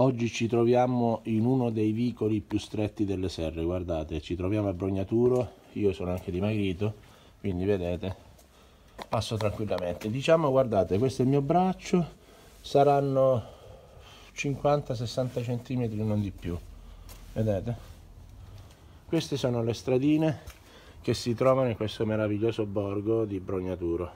Oggi ci troviamo in uno dei vicoli più stretti delle serre, guardate, ci troviamo a Brognaturo, io sono anche dimagrito, quindi vedete, passo tranquillamente. Diciamo, guardate, questo è il mio braccio, saranno 50-60 cm, non di più, vedete? Queste sono le stradine che si trovano in questo meraviglioso borgo di Brognaturo.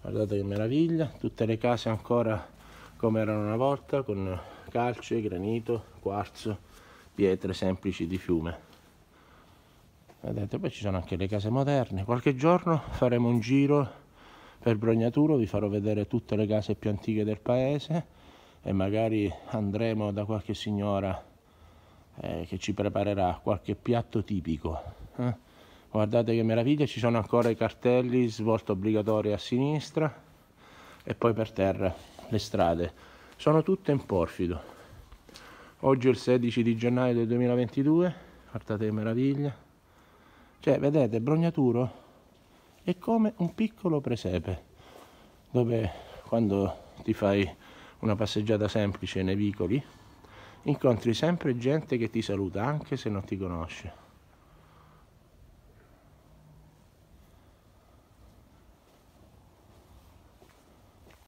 Guardate che meraviglia, tutte le case ancora come erano una volta, con calce, granito, quarzo, pietre semplici di fiume. Vedete, poi ci sono anche le case moderne. Qualche giorno faremo un giro per Brognaturo, vi farò vedere tutte le case più antiche del paese e magari andremo da qualche signora eh, che ci preparerà qualche piatto tipico. Eh? Guardate che meraviglia, ci sono ancora i cartelli, svolta obbligatoria a sinistra e poi per terra le strade sono tutte in porfido. Oggi è il 16 di gennaio del 2022, guardate che meraviglia. Cioè, vedete, Brognaturo è come un piccolo presepe, dove quando ti fai una passeggiata semplice nei vicoli, incontri sempre gente che ti saluta anche se non ti conosce.